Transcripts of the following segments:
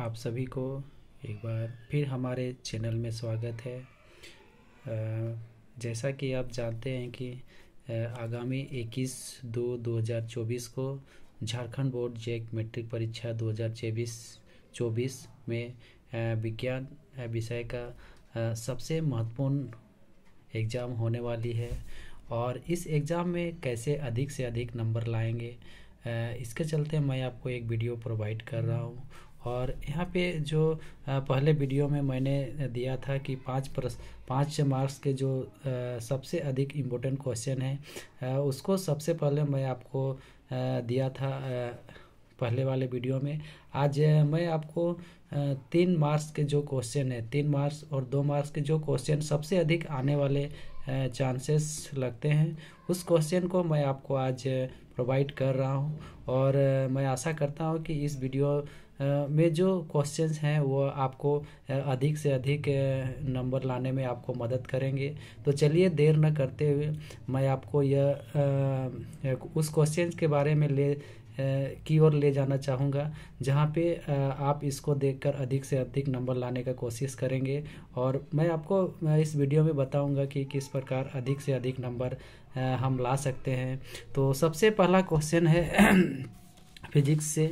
आप सभी को एक बार फिर हमारे चैनल में स्वागत है जैसा कि आप जानते हैं कि आगामी 21 दो 2024 को झारखंड बोर्ड जैक मैट्रिक परीक्षा 2024 चौबीस में विज्ञान विषय का सबसे महत्वपूर्ण एग्ज़ाम होने वाली है और इस एग्ज़ाम में कैसे अधिक से अधिक नंबर लाएंगे इसके चलते मैं आपको एक वीडियो प्रोवाइड कर रहा हूँ और यहाँ पे जो पहले वीडियो में मैंने दिया था कि पाँच प्रश्न पाँच मार्क्स के जो सबसे अधिक इम्पोर्टेंट क्वेश्चन है उसको सबसे पहले मैं आपको दिया था पहले वाले वीडियो में आज मैं आपको तीन मार्क्स के जो क्वेश्चन है तीन मार्क्स और दो मार्क्स के जो क्वेश्चन सबसे अधिक आने वाले चांसेस लगते हैं उस क्वेश्चन को मैं आपको आज प्रोवाइड कर रहा हूँ और मैं आशा करता हूँ कि इस वीडियो में जो क्वेश्चंस हैं वो आपको अधिक से अधिक नंबर लाने में आपको मदद करेंगे तो चलिए देर न करते हुए मैं आपको यह उस क्वेश्चन के बारे में ले की ओर ले जाना चाहूँगा जहाँ पे आप इसको देखकर अधिक से अधिक नंबर लाने का कोशिश करेंगे और मैं आपको इस वीडियो में बताऊँगा कि किस प्रकार अधिक से अधिक नंबर हम ला सकते हैं तो सबसे पहला क्वेश्चन है फिजिक्स से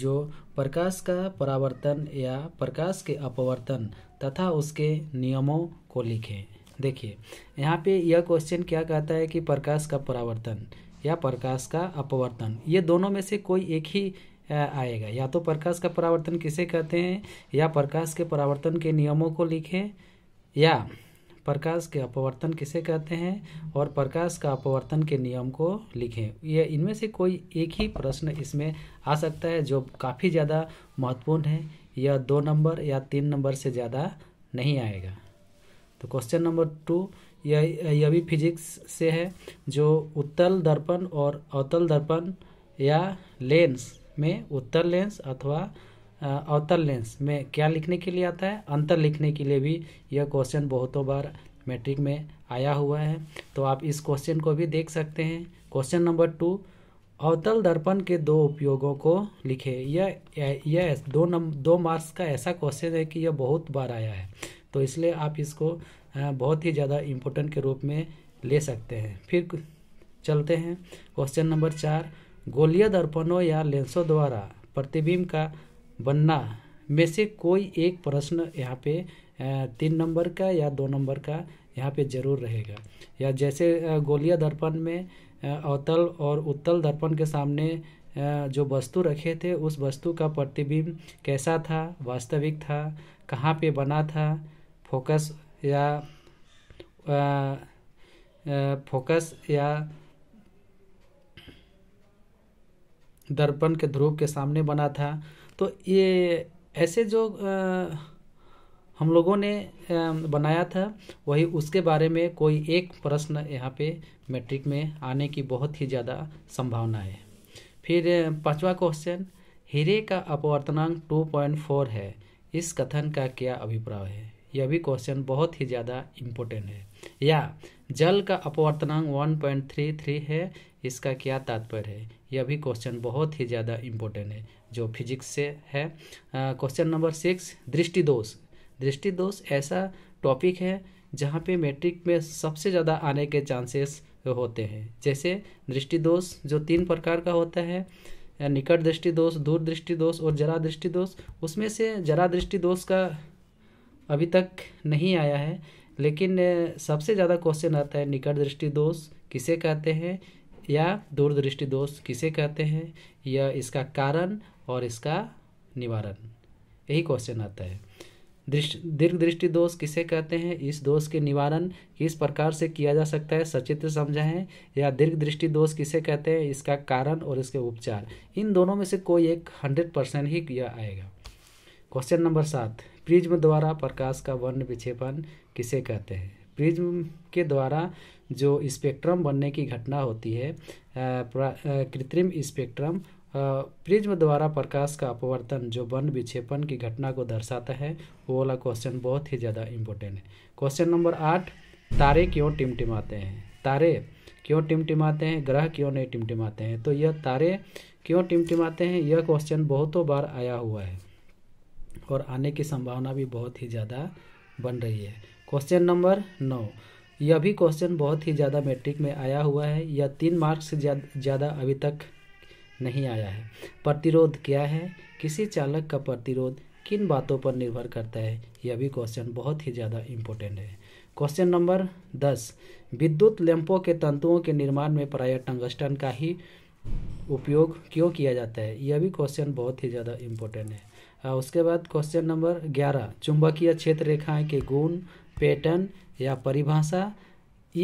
जो प्रकाश का परावर्तन या प्रकाश के अपवर्तन तथा उसके नियमों को लिखें देखिए यहाँ पे यह क्वेश्चन क्या कहता है कि प्रकाश का परावर्तन या प्रकाश का अपवर्तन ये दोनों में से कोई एक ही आएगा या तो प्रकाश का परावर्तन किसे कहते हैं या प्रकाश के परावर्तन के नियमों को लिखें या प्रकाश के अपवर्तन किसे कहते हैं और प्रकाश का अपवर्तन के नियम को लिखें यह इनमें से कोई एक ही प्रश्न इसमें आ सकता है जो काफ़ी ज़्यादा महत्वपूर्ण है यह दो नंबर या तीन नंबर से ज़्यादा नहीं आएगा तो क्वेश्चन नंबर टू यह यह भी फिजिक्स से है जो उत्तल दर्पण और अवतल दर्पण या लेंस में उत्तल लेंस अथवा अवतल लेंस में क्या लिखने के लिए आता है अंतर लिखने के लिए भी यह क्वेश्चन बहुतों बार मैट्रिक में आया हुआ है तो आप इस क्वेश्चन को भी देख सकते हैं क्वेश्चन नंबर टू अवतल दर्पण के दो उपयोगों को लिखे यह यह दो नम दो मार्क्स का ऐसा क्वेश्चन है कि यह बहुत बार आया है तो इसलिए आप इसको बहुत ही ज़्यादा इम्पोर्टेंट के रूप में ले सकते हैं फिर चलते हैं क्वेश्चन नंबर चार गोलिया दर्पणों या लेंसों द्वारा प्रतिबिंब का बनना में से कोई एक प्रश्न यहाँ पे तीन नंबर का या दो नंबर का यहाँ पे जरूर रहेगा या जैसे गोलिया दर्पण में अवतल और उत्तल दर्पण के सामने जो वस्तु रखे थे उस वस्तु का प्रतिबिंब कैसा था वास्तविक था कहाँ पे बना था फोकस या आ, फोकस या दर्पण के ध्रुव के सामने बना था तो ये ऐसे जो आ, हम लोगों ने बनाया था वही उसके बारे में कोई एक प्रश्न यहाँ पे मैट्रिक में आने की बहुत ही ज़्यादा संभावना है फिर पांचवा क्वेश्चन हीरे का अपवर्तनांक 2.4 है इस कथन का क्या अभिप्राय है यह भी क्वेश्चन बहुत ही ज़्यादा इम्पोर्टेंट है या जल का अपवर्तनांक 1.33 है इसका क्या तात्पर्य है यह भी क्वेश्चन बहुत ही ज़्यादा इम्पोर्टेंट है जो फिजिक्स से है क्वेश्चन नंबर सिक्स दृष्टिदोष दृष्टिदोष ऐसा टॉपिक है जहाँ पे मैट्रिक में सबसे ज़्यादा आने के चांसेस होते हैं जैसे दृष्टिदोष जो तीन प्रकार का होता है निकट दृष्टि दोष दूर दृष्टि दोष और जरा दृष्टि दोष उसमें से जरा दृष्टि दोष का अभी तक नहीं आया है लेकिन सबसे ज़्यादा क्वेश्चन आता है निकट दृष्टि दोष किसे कहते हैं या दूरदृष्टि दोष किसे कहते हैं या इसका कारण और इसका निवारण यही क्वेश्चन आता है दृष्टि दीर्घ दृष्टि दोष किसे कहते हैं इस दोष के निवारण किस प्रकार से किया जा सकता है सचित्र समझाएं या दीर्घ दृष्टि दोष किसे कहते हैं इसका कारण और इसके उपचार इन दोनों में से कोई एक हंड्रेड परसेंट ही किया आएगा क्वेश्चन नंबर सात प्रिज्म द्वारा प्रकाश का वर्ण विक्षेपण किसे कहते हैं प्रिज्म के द्वारा जो स्पेक्ट्रम बनने की घटना होती है कृत्रिम स्पेक्ट्रम प्रिज्म द्वारा प्रकाश का अपवर्तन जो वन विक्षेपण की घटना को दर्शाता है वो वाला क्वेश्चन बहुत ही ज़्यादा इम्पोर्टेंट है क्वेश्चन नंबर आठ तारे क्यों टिमटिमाते हैं तारे क्यों टिमटिमाते हैं ग्रह क्यों नहीं टिमटिमाते हैं तो यह तारे क्यों टिमटिमाते हैं यह क्वेश्चन बहुतों बार आया हुआ है और आने की संभावना भी बहुत ही ज़्यादा बन रही है क्वेश्चन नंबर नौ यह भी क्वेश्चन बहुत ही ज़्यादा मैट्रिक में आया हुआ है यह तीन मार्क्स से ज़्यादा अभी तक नहीं आया है प्रतिरोध क्या है किसी चालक का प्रतिरोध किन बातों पर निर्भर करता है यह भी क्वेश्चन बहुत ही ज़्यादा इम्पोर्टेंट है क्वेश्चन नंबर दस विद्युत लैंपों के तंतुओं के निर्माण में प्राय टंगस्टन का ही उपयोग क्यों किया जाता है यह भी क्वेश्चन बहुत ही ज़्यादा इम्पोर्टेंट है उसके बाद क्वेश्चन नंबर ग्यारह चुंबकीय क्षेत्र रेखाएं के गुण पैटर्न या परिभाषा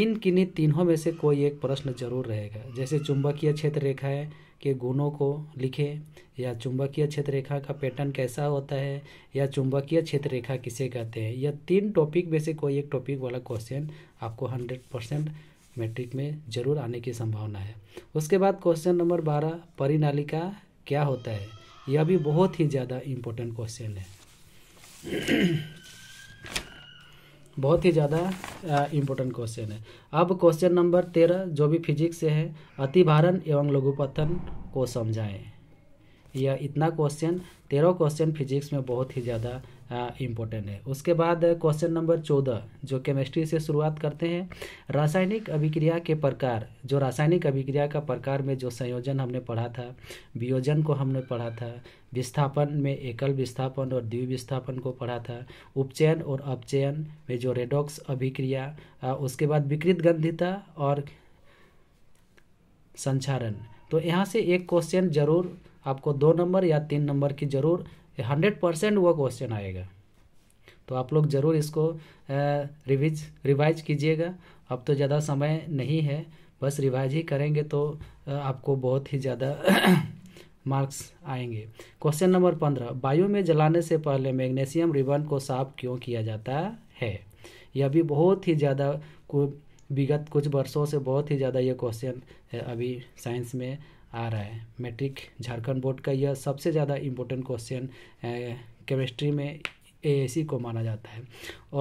इन किन्हीं तीनों में से कोई एक प्रश्न जरूर रहेगा जैसे चुंबकीय क्षेत्र रेखा है के गुणों को लिखें या चुंबकीय क्षेत्र रेखा का पैटर्न कैसा होता है या चुंबकीय क्षेत्र रेखा किसे कहते हैं या तीन टॉपिक में से कोई एक टॉपिक वाला क्वेश्चन आपको हंड्रेड परसेंट मैट्रिक में जरूर आने की संभावना है उसके बाद क्वेश्चन नंबर बारह परिनालिका क्या होता है यह भी बहुत ही ज़्यादा इम्पोर्टेंट क्वेश्चन है बहुत ही ज़्यादा इम्पोर्टेंट क्वेश्चन है अब क्वेश्चन नंबर तेरह जो भी फिजिक्स से है अतिभारण एवं लघुपथन को समझाएं यह इतना क्वेश्चन तेरह क्वेश्चन फिजिक्स में बहुत ही ज़्यादा इम्पोर्टेंट हाँ, है उसके बाद क्वेश्चन नंबर चौदह जो केमिस्ट्री से शुरुआत करते हैं रासायनिक अभिक्रिया के प्रकार जो रासायनिक अभिक्रिया का प्रकार में जो संयोजन हमने पढ़ा था वियोजन को हमने पढ़ा था विस्थापन में एकल विस्थापन और द्वि विस्थापन को पढ़ा था उपचयन और अपचयन में जो रेडॉक्स अभिक्रिया उसके बाद विकृत गंधिता और संचारण तो यहाँ से एक क्वेश्चन जरूर आपको दो नंबर या तीन नंबर की जरूर हंड्रेड परसेंट वह क्वेश्चन आएगा तो आप लोग ज़रूर इसको रिविज रिवाइज कीजिएगा अब तो ज़्यादा समय नहीं है बस रिवाइज ही करेंगे तो आपको बहुत ही ज़्यादा मार्क्स आएंगे क्वेश्चन नंबर पंद्रह वायु में जलाने से पहले मैग्नीशियम रिबन को साफ क्यों किया जाता है यह भी बहुत ही ज़्यादा विगत कुछ वर्षों से बहुत ही ज़्यादा ये क्वेश्चन अभी साइंस में आ रहा है मैट्रिक झारखंड बोर्ड का यह सबसे ज़्यादा इम्पोर्टेंट क्वेश्चन केमिस्ट्री में ए को माना जाता है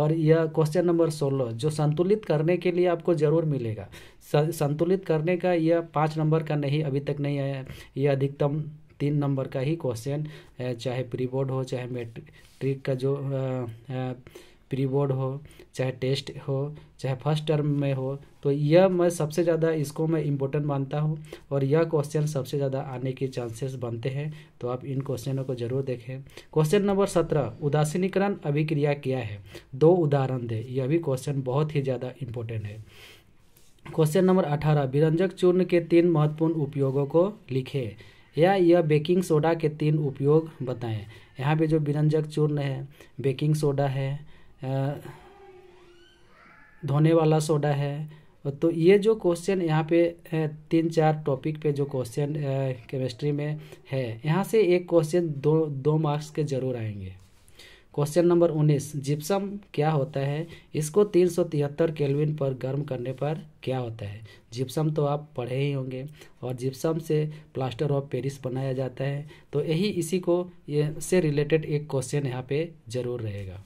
और यह क्वेश्चन नंबर सोलह जो संतुलित करने के लिए आपको ज़रूर मिलेगा संतुलित करने का यह पाँच नंबर का नहीं अभी तक नहीं आया यह अधिकतम तीन नंबर का ही क्वेश्चन चाहे प्री बोर्ड हो चाहे मैट्रिक का जो आ, आ, प्री बोर्ड हो चाहे टेस्ट हो चाहे फर्स्ट टर्म में हो तो यह मैं सबसे ज़्यादा इसको मैं इम्पोर्टेंट मानता हूँ और यह क्वेश्चन सबसे ज़्यादा आने के चांसेस बनते हैं तो आप इन क्वेश्चनों को जरूर देखें क्वेश्चन नंबर सत्रह उदासीनीकरण अभिक्रिया क्या है दो उदाहरण दें यह भी क्वेश्चन बहुत ही ज़्यादा इम्पोर्टेंट है क्वेश्चन नंबर अठारह विरंजक चूर्ण के तीन महत्वपूर्ण उपयोगों को लिखें या यह बेकिंग सोडा के तीन उपयोग बताएं यहाँ पे जो विरंजक चूर्ण है बेकिंग सोडा है धोने वाला सोडा है तो ये जो क्वेश्चन यहाँ पे तीन चार टॉपिक पे जो क्वेश्चन केमिस्ट्री में है यहाँ से एक क्वेश्चन दो दो मार्क्स के जरूर आएंगे क्वेश्चन नंबर उन्नीस जिप्सम क्या होता है इसको तीन सौ तिहत्तर केलविन पर गर्म करने पर क्या होता है जिप्सम तो आप पढ़े ही होंगे और जिप्सम से प्लास्टर ऑफ पेरिस बनाया जाता है तो यही इसी को ये से रिलेटेड एक क्वेश्चन यहाँ पे ज़रूर रहेगा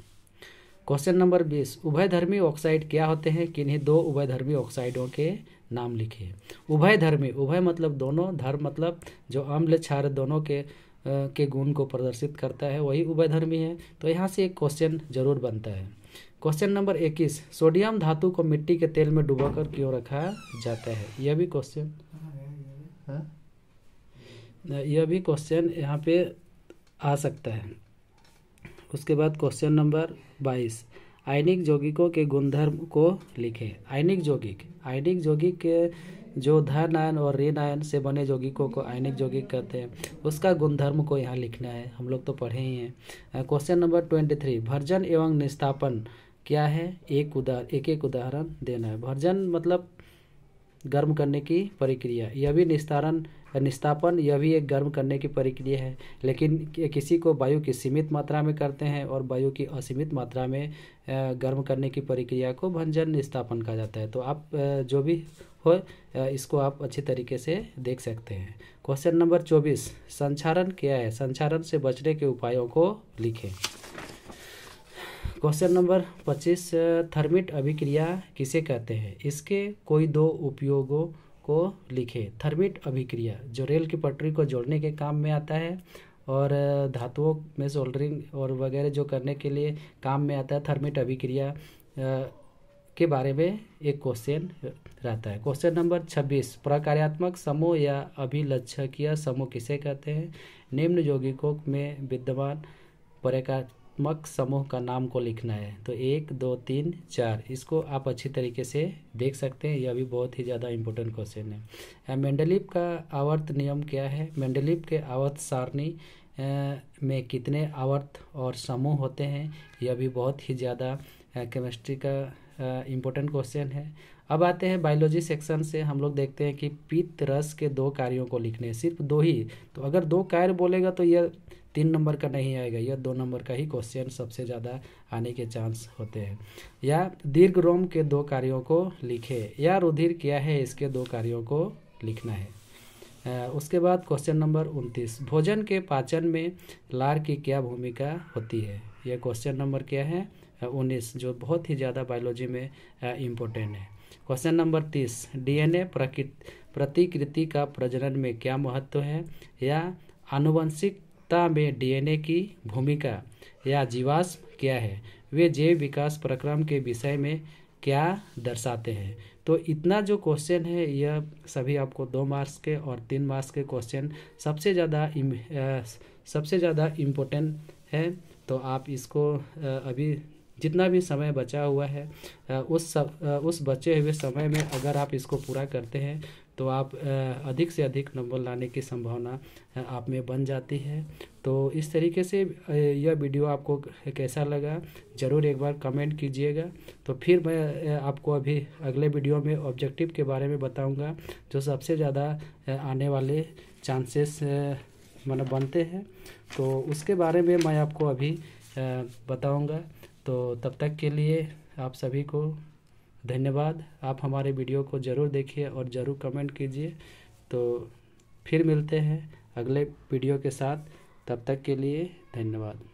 क्वेश्चन नंबर बीस उभयधर्मी ऑक्साइड क्या होते हैं किन्हीं दो उभयधर्मी ऑक्साइडों के नाम उभय उभयधर्मी उभय मतलब दोनों धर्म मतलब जो अम्ल क्षार दोनों के के गुण को प्रदर्शित करता है वही उभयधर्मी है तो यहाँ से एक क्वेश्चन जरूर बनता है क्वेश्चन नंबर इक्कीस सोडियम धातु को मिट्टी के तेल में कर क्यों रखा जाता है यह भी क्वेश्चन हाँ? यह भी क्वेश्चन यहाँ पे आ सकता है उसके बाद क्वेश्चन नंबर बाईस आयनिक यौगिकों के गुणधर्म को लिखें आयनिक यौगिक आयनिक यौगिक जो धन आयन और ऋण आयन से बने यौगिकों को आयनिक यौगिक कहते हैं उसका गुणधर्म को यहाँ लिखना है हम लोग तो पढ़े ही हैं क्वेश्चन नंबर ट्वेंटी थ्री भर्जन एवं निस्थापन क्या है एक उदाहर एक एक उदाहरण देना है भर्जन मतलब गर्म करने की प्रक्रिया यह भी निस्तारण निस्तापन यह भी एक गर्म करने की प्रक्रिया है लेकिन किसी को वायु की सीमित मात्रा में करते हैं और वायु की असीमित मात्रा में गर्म करने की प्रक्रिया को भंजन निस्तापन कहा जाता है तो आप जो भी हो इसको आप अच्छी तरीके से देख सकते हैं क्वेश्चन नंबर चौबीस संचारण क्या है संचारण से बचने के उपायों को लिखें क्वेश्चन नंबर पच्चीस थर्मिट अभिक्रिया किसे कहते हैं इसके कोई दो उपयोगों को लिखें थर्मिट अभिक्रिया जो रेल की पटरी को जोड़ने के काम में आता है और धातुओं में सोल्डरिंग और वगैरह जो करने के लिए काम में आता है थर्मिट अभिक्रिया के बारे में एक क्वेश्चन रहता है क्वेश्चन नंबर 26 प्रकार्यात्मक समूह या अभिलक्षकीय समूह किसे कहते हैं निम्न यौगिकों में विद्यमान संख्यात्मक समूह का नाम को लिखना है तो एक दो तीन चार इसको आप अच्छी तरीके से देख सकते हैं यह भी बहुत ही ज़्यादा इम्पोर्टेंट क्वेश्चन है मेंडलिप का आवर्त नियम क्या है मेंडलिप के आवर्त सारणी में कितने आवर्त और समूह होते हैं यह भी बहुत ही ज़्यादा केमिस्ट्री का इम्पोर्टेंट क्वेश्चन है अब आते हैं बायोलॉजी सेक्शन से हम लोग देखते हैं कि पित्त रस के दो कार्यों को लिखने सिर्फ दो ही तो अगर दो कार्य बोलेगा तो यह तीन नंबर का नहीं आएगा यह दो नंबर का ही क्वेश्चन सबसे ज़्यादा आने के चांस होते हैं या दीर्घ रोम के दो कार्यों को लिखे या रुधिर क्या है इसके दो कार्यों को लिखना है उसके बाद क्वेश्चन नंबर उनतीस भोजन के पाचन में लार की क्या भूमिका होती है यह क्वेश्चन नंबर क्या है उन्नीस जो बहुत ही ज़्यादा बायोलॉजी में इम्पोर्टेंट है क्वेश्चन नंबर तीस डीएनए प्रकृति प्रतिकृति का प्रजनन में क्या महत्व है या आनुवंशिक गुणवत्ता में डीएनए की भूमिका या जीवाश्म क्या है वे जैव विकास प्रक्रम के विषय में क्या दर्शाते हैं तो इतना जो क्वेश्चन है यह सभी आपको दो मार्क्स के और तीन मार्क्स के क्वेश्चन सबसे ज़्यादा सबसे ज़्यादा इम्पोर्टेंट है तो आप इसको अभी जितना भी समय बचा हुआ है उस सब उस बचे हुए समय में अगर आप इसको पूरा करते हैं तो आप अधिक से अधिक नंबर लाने की संभावना आप में बन जाती है तो इस तरीके से यह वीडियो आपको कैसा लगा ज़रूर एक बार कमेंट कीजिएगा तो फिर मैं आपको अभी अगले वीडियो में ऑब्जेक्टिव के बारे में बताऊंगा जो सबसे ज़्यादा आने वाले चांसेस मतलब बनते हैं तो उसके बारे में मैं आपको अभी बताऊंगा तो तब तक के लिए आप सभी को धन्यवाद आप हमारे वीडियो को ज़रूर देखिए और ज़रूर कमेंट कीजिए तो फिर मिलते हैं अगले वीडियो के साथ तब तक के लिए धन्यवाद